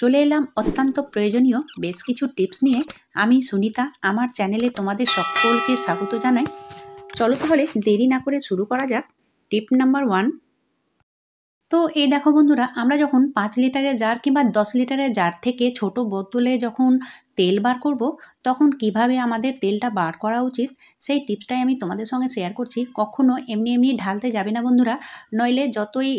চলে এলাম অত্যন্ত প্রয়োজনীয় বেশ কিছু টিপস নিয়ে আমি সুনিতা আমার চ্যানেলে তোমাদের সকলকে স্বাগত জানাই চলো তাহলে দেরি না করে শুরু করা যাক টিপ নাম্বার ওয়ান তো এই দেখো বন্ধুরা আমরা যখন পাঁচ লিটারের জার কিংবা দশ লিটারের জার থেকে ছোট বোতলে যখন তেল বার করব তখন কিভাবে আমাদের তেলটা বার করা উচিত সেই টিপসটাই আমি তোমাদের সঙ্গে শেয়ার করছি কখনো এমনি এমনি ঢালতে যাবে না বন্ধুরা নইলে যতই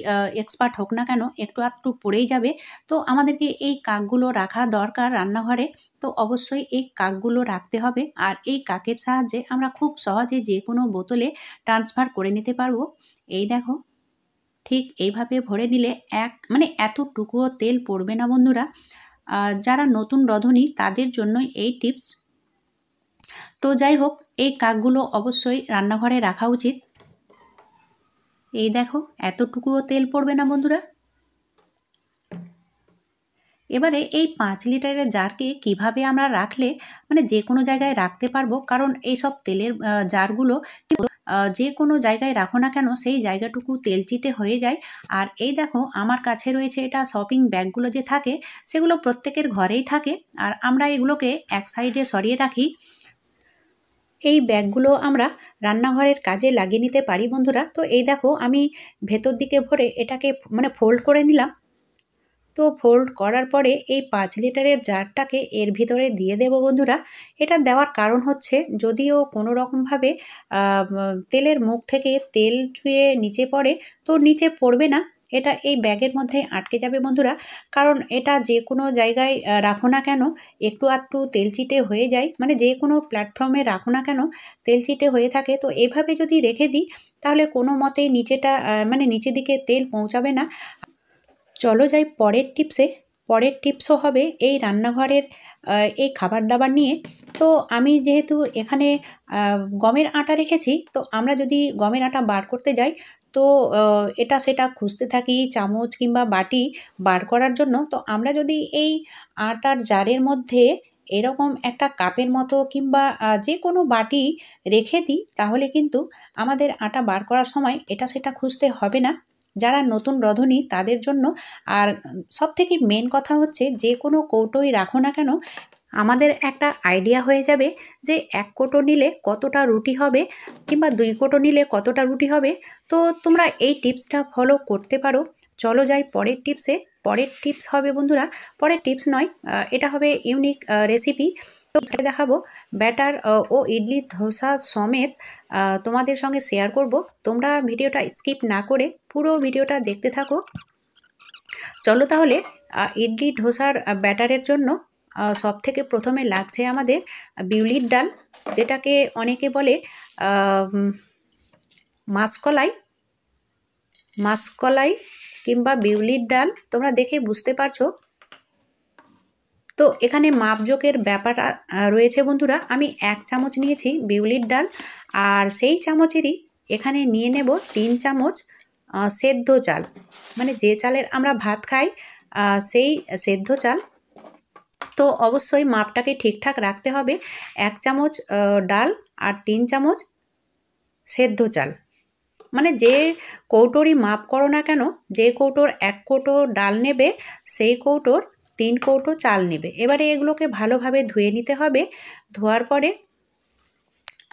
এক্সপার্ট হোক না কেন একটু আধটু পড়েই যাবে তো আমাদেরকে এই কাকগুলো রাখা দরকার রান্নাঘরে তো অবশ্যই এই কাকগুলো রাখতে হবে আর এই কাকের সাহায্যে আমরা খুব সহজে যে কোনো বোতলে ট্রান্সফার করে নিতে পারবো এই দেখো ঠিক এইভাবে ভরে দিলে এক মানে এতটুকুও তেল পড়বে না বন্ধুরা যারা নতুন রধনী তাদের জন্য এই টিপস তো যাই হোক এই কাকগুলো অবশ্যই রান্নাঘরে রাখা উচিত এই দেখো এতটুকুও তেল পড়বে না বন্ধুরা এবারে এই পাঁচ লিটারের জারকে কিভাবে আমরা রাখলে মানে যে কোনো জায়গায় রাখতে পারবো কারণ এইসব তেলের জারগুলো যে কোনো জায়গায় রাখো না কেন সেই জায়গাটুকু তেলচিটে হয়ে যায় আর এই দেখো আমার কাছে রয়েছে এটা শপিং ব্যাগগুলো যে থাকে সেগুলো প্রত্যেকের ঘরেই থাকে আর আমরা এগুলোকে এক সাইডে সরিয়ে রাখি এই ব্যাগগুলো আমরা রান্নাঘরের কাজে লাগিয়ে নিতে পারি বন্ধুরা তো এই দেখো আমি ভেতর দিকে ভরে এটাকে মানে ফোল্ড করে নিলাম তো ফোল্ড করার পরে এই পাঁচ লিটারের জারটাকে এর ভিতরে দিয়ে দেব বন্ধুরা এটা দেওয়ার কারণ হচ্ছে যদিও কোনো রকমভাবে তেলের মুখ থেকে তেল চুয়ে নিচে পড়ে তো নিচে পড়বে না এটা এই ব্যাগের মধ্যে আটকে যাবে বন্ধুরা কারণ এটা যে কোনো জায়গায় রাখো না কেন একটু আধটু তেলচিটে হয়ে যায় মানে যে কোনো প্ল্যাটফর্মে রাখো না কেন তেলচিটে হয়ে থাকে তো এভাবে যদি রেখে দিই তাহলে কোনো মতেই নিচেটা মানে নিচের দিকে তেল পৌঁছাবে না চলো যাই পরের টিপসে পরের টিপসও হবে এই রান্নাঘরের এই খাবার দাবার নিয়ে তো আমি যেহেতু এখানে গমের আটা রেখেছি তো আমরা যদি গমের আটা বার করতে যাই তো এটা সেটা খুঁজতে থাকি চামচ কিংবা বাটি বার করার জন্য তো আমরা যদি এই আটার জারের মধ্যে এরকম একটা কাপের মতো কিংবা যে কোনো বাটি রেখে দিই তাহলে কিন্তু আমাদের আটা বার করার সময় এটা সেটা খুঁজতে হবে না যারা নতুন রধনী তাদের জন্য আর সবথেকে মেন কথা হচ্ছে যে কোনো কৌটোই রাখো না কেন আমাদের একটা আইডিয়া হয়ে যাবে যে এক কোটো নিলে কতটা রুটি হবে কিংবা দুই কোটো নিলে কতটা রুটি হবে তো তোমরা এই টিপসটা ফলো করতে পারো চলো যাই পরের টিপসে পরের টিপস হবে বন্ধুরা পরের টিপস নয় এটা হবে ইউনিক রেসিপি তো দেখাবো ব্যাটার ও ইডলি ধোসা সমেত তোমাদের সঙ্গে শেয়ার করব তোমরা ভিডিওটা স্কিপ না করে পুরো ভিডিওটা দেখতে থাকো চলো তাহলে ইডলি ধোসার ব্যাটারের জন্য সব থেকে প্রথমে লাগছে আমাদের বিউলির ডাল যেটাকে অনেকে বলে মাসকলাই মাসকলাই কিংবা বিউলির ডাল তোমরা দেখে বুঝতে পারছো তো এখানে মাপজোকের ব্যাপার রয়েছে বন্ধুরা আমি এক চামচ নিয়েছি বিউলির ডাল আর সেই চামচেরই এখানে নিয়ে নেব তিন চামচ সেদ্ধ চাল মানে যে চালের আমরা ভাত খাই সেই সেদ্ধ চাল তো অবশ্যই মাপটাকে ঠিকঠাক রাখতে হবে এক চামচ ডাল আর তিন চামচ সেদ্ধ চাল মানে যে কৌটোরই মাপ করো না কেন যে কৌটোর এক কৌটো ডাল নেবে সেই কৌটোর তিন কৌটো চাল নেবে এবারে এগুলোকে ভালোভাবে ধুয়ে নিতে হবে ধোয়ার পরে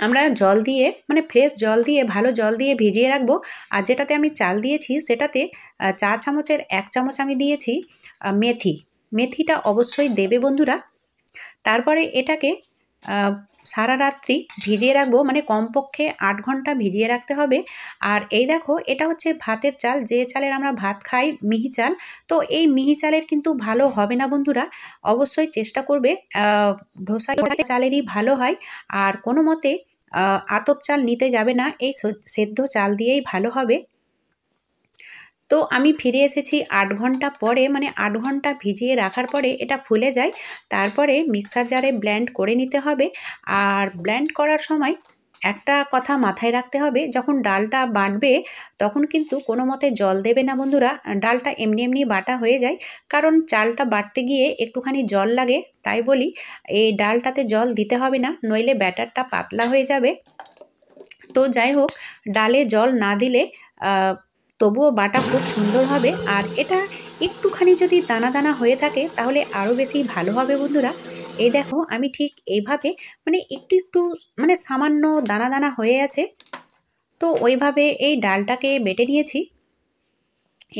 আমরা জল দিয়ে মানে ফ্রেশ জল দিয়ে ভালো জল দিয়ে ভিজিয়ে রাখবো আর যেটাতে আমি চাল দিয়েছি সেটাতে চা চামচের এক চামচ আমি দিয়েছি মেথি মেথিটা অবশ্যই দেবে বন্ধুরা তারপরে এটাকে সারা রাত্রি ভিজিয়ে রাখবো মানে কমপক্ষে আট ঘন্টা ভিজিয়ে রাখতে হবে আর এই দেখো এটা হচ্ছে ভাতের চাল যে চালের আমরা ভাত খাই মিহি চাল তো এই মিহি চালের কিন্তু ভালো হবে না বন্ধুরা অবশ্যই চেষ্টা করবে ধোসা চালেরই ভালো হয় আর কোনো মতে আতপ চাল নিতে যাবে না এই সেদ্ধ চাল দিয়েই ভালো হবে তো আমি ফিরে এসেছি আট ঘন্টা পরে মানে আট ঘন্টা ভিজিয়ে রাখার পরে এটা ফুলে যায় তারপরে মিক্সার জারে ব্ল্যান্ড করে নিতে হবে আর ব্ল্যান্ড করার সময় একটা কথা মাথায় রাখতে হবে যখন ডালটা বাটবে তখন কিন্তু কোনো মতে জল দেবে না বন্ধুরা ডালটা এমনি এমনি বাটা হয়ে যায় কারণ চালটা বাটতে গিয়ে একটুখানি জল লাগে তাই বলি এই ডালটাতে জল দিতে হবে না নইলে ব্যাটারটা পাতলা হয়ে যাবে তো যাই হোক ডালে জল না দিলে তবুও বাটা খুব সুন্দর হবে আর এটা একটুখানি যদি দানা দানা হয়ে থাকে তাহলে আরও বেশি ভালো হবে বন্ধুরা এই দেখো আমি ঠিক এইভাবে মানে একটু একটু মানে সামান্য দানা দানা হয়ে আছে তো ওইভাবে এই ডালটাকে বেটে নিয়েছি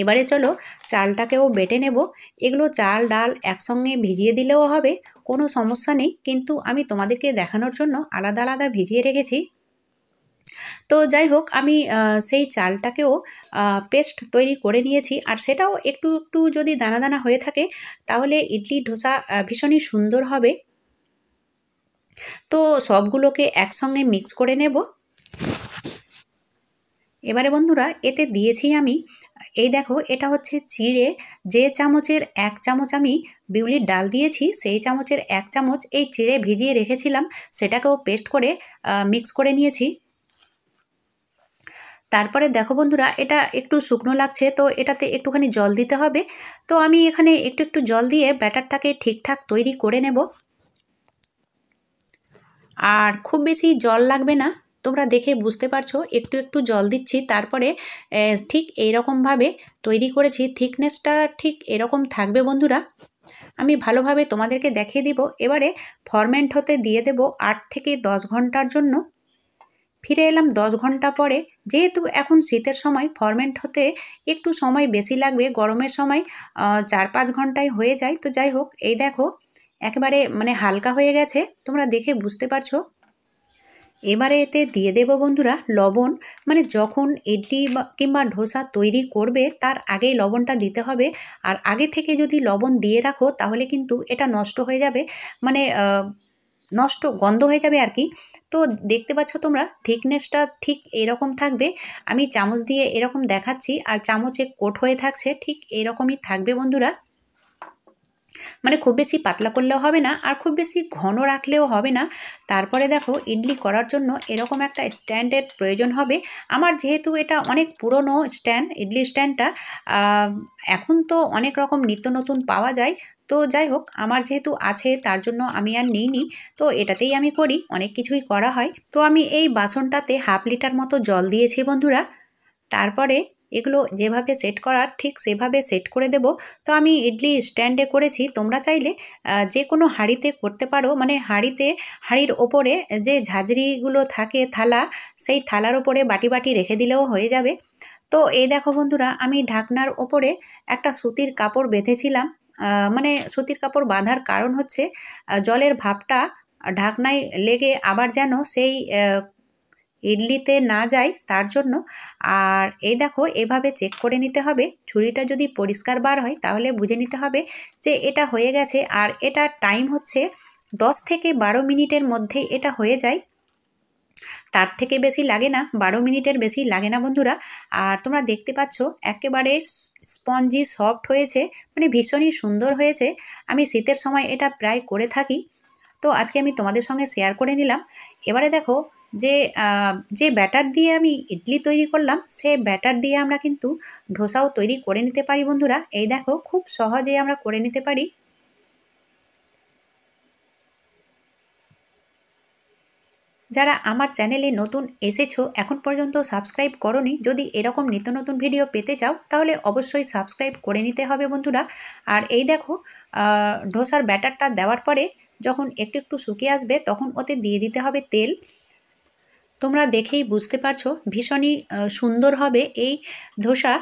এবারে চলো চালটাকেও বেটে নেব এগুলো চাল ডাল একসঙ্গে ভিজিয়ে দিলেও হবে কোনো সমস্যা নেই কিন্তু আমি তোমাদেরকে দেখানোর জন্য আলাদা আলাদা ভিজিয়ে রেখেছি তো যাই হোক আমি সেই চালটাকেও পেস্ট তৈরি করে নিয়েছি আর সেটাও একটু একটু যদি দানা দানা হয়ে থাকে তাহলে ইডলি ধোসা ভীষণই সুন্দর হবে তো সবগুলোকে একসঙ্গে মিক্স করে নেব এবারে বন্ধুরা এতে দিয়েছি আমি এই দেখো এটা হচ্ছে চিড়ে যে চামচের এক চামচ আমি বিউলির ডাল দিয়েছি সেই চামচের এক চামচ এই চিড়ে ভিজিয়ে রেখেছিলাম সেটাকেও পেস্ট করে মিক্স করে নিয়েছি তারপরে দেখো বন্ধুরা এটা একটু শুকনো লাগছে তো এটাতে একটুখানি জল দিতে হবে তো আমি এখানে একটু একটু জল দিয়ে ব্যাটারটাকে ঠিকঠাক তৈরি করে নেব আর খুব বেশি জল লাগবে না তোমরা দেখে বুঝতে পারছো একটু একটু জল দিচ্ছি তারপরে ঠিক এইরকমভাবে তৈরি করেছি থিকনেসটা ঠিক এরকম থাকবে বন্ধুরা আমি ভালোভাবে তোমাদেরকে দেখিয়ে দিব এবারে ফরমেন্ট হতে দিয়ে দেব আট থেকে দশ ঘন্টার জন্য ফিরে এলাম দশ ঘন্টা পরে যেহেতু এখন শীতের সময় ফরমেন্ট হতে একটু সময় বেশি লাগবে গরমের সময় চার পাঁচ ঘন্টায় হয়ে যায় তো যাই হোক এই দেখো একেবারে মানে হালকা হয়ে গেছে তোমরা দেখে বুঝতে পারছো এবারে এতে দিয়ে দেব বন্ধুরা লবণ মানে যখন ইডলি কিংবা ধোসা তৈরি করবে তার আগেই লবণটা দিতে হবে আর আগে থেকে যদি লবণ দিয়ে রাখো তাহলে কিন্তু এটা নষ্ট হয়ে যাবে মানে নষ্ট গন্ধ হয়ে যাবে আর কি তো দেখতে পাচ্ছ তোমরা থিকনেসটা ঠিক এরকম থাকবে আমি চামচ দিয়ে এরকম দেখাচ্ছি আর চামচে কোট হয়ে থাকছে ঠিক এরকমই থাকবে বন্ধুরা মানে খুব বেশি পাতলা করলেও হবে না আর খুব বেশি ঘন রাখলেও হবে না তারপরে দেখো ইডলি করার জন্য এরকম একটা স্ট্যান্ডের প্রয়োজন হবে আমার যেহেতু এটা অনেক পুরনো স্ট্যান্ড ইডলি স্ট্যান্ডটা এখন তো অনেক রকম নিত্য নতুন পাওয়া যায় তো যাই হোক আমার যেহেতু আছে তার জন্য আমি আর নিইনি তো এটাতেই আমি করি অনেক কিছুই করা হয় তো আমি এই বাসনটাতে হাফ লিটার মতো জল দিয়েছি বন্ধুরা তারপরে এগুলো যেভাবে সেট করার ঠিক সেভাবে সেট করে দেব তো আমি ইডলি স্ট্যান্ডে করেছি তোমরা চাইলে যে কোনো হাঁড়িতে করতে পারো মানে হাঁড়িতে হাঁড়ির ওপরে যে ঝাঁঝরিগুলো থাকে থালা সেই থালার ওপরে বাটি বাটি রেখে দিলেও হয়ে যাবে তো এই দেখো বন্ধুরা আমি ঢাকনার ওপরে একটা সুতির কাপড় বেঁধেছিলাম মানে সুতির কাপড় বাঁধার কারণ হচ্ছে জলের ভাবটা ঢাকনায় লেগে আবার যেন সেই ইডলিতে না যায় তার জন্য আর এই দেখো এভাবে চেক করে নিতে হবে ছুরিটা যদি পরিষ্কার বার হয় তাহলে বুঝে নিতে হবে যে এটা হয়ে গেছে আর এটা টাইম হচ্ছে দশ থেকে বারো মিনিটের মধ্যে এটা হয়ে যায় তার থেকে বেশি লাগে না বারো মিনিটের বেশি লাগে না বন্ধুরা আর তোমরা দেখতে পাচ্ছ একেবারে স্পঞ্জি সফট হয়েছে মানে ভীষণই সুন্দর হয়েছে আমি শীতের সময় এটা প্রায় করে থাকি তো আজকে আমি তোমাদের সঙ্গে শেয়ার করে নিলাম এবারে দেখো যে যে ব্যাটার দিয়ে আমি ইডলি তৈরি করলাম সে ব্যাটার দিয়ে আমরা কিন্তু ধোসাও তৈরি করে নিতে পারি বন্ধুরা এই দেখো খুব সহজে আমরা করে নিতে পারি যারা আমার চ্যানেলে নতুন এসেছো এখন পর্যন্ত সাবস্ক্রাইব করনি যদি এরকম নিত্য নতুন ভিডিও পেতে চাও তাহলে অবশ্যই সাবস্ক্রাইব করে নিতে হবে বন্ধুরা আর এই দেখো ঢোসার ব্যাটারটা দেওয়ার পরে যখন একটু একটু শুকিয়ে আসবে তখন ওতে দিয়ে দিতে হবে তেল তোমরা দেখেই বুঝতে পারছো ভীষণই সুন্দর হবে এই ধোসা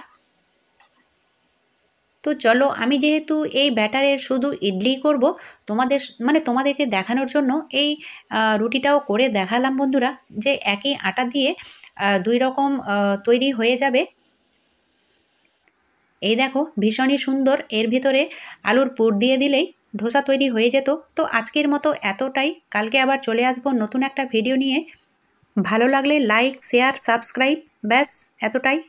তো চলো আমি যেহেতু এই ব্যাটারের শুধু ইডলি করব তোমাদের মানে তোমাদেরকে দেখানোর জন্য এই রুটিটাও করে দেখালাম বন্ধুরা যে একই আটা দিয়ে দুই রকম তৈরি হয়ে যাবে এই দেখো ভীষণই সুন্দর এর ভিতরে আলুর পুর দিয়ে দিলেই ধোসা তৈরি হয়ে যেত তো আজকের মতো এতটাই কালকে আবার চলে আসবো নতুন একটা ভিডিও নিয়ে ভালো লাগলে লাইক শেয়ার সাবস্ক্রাইব ব্যাস এতটাই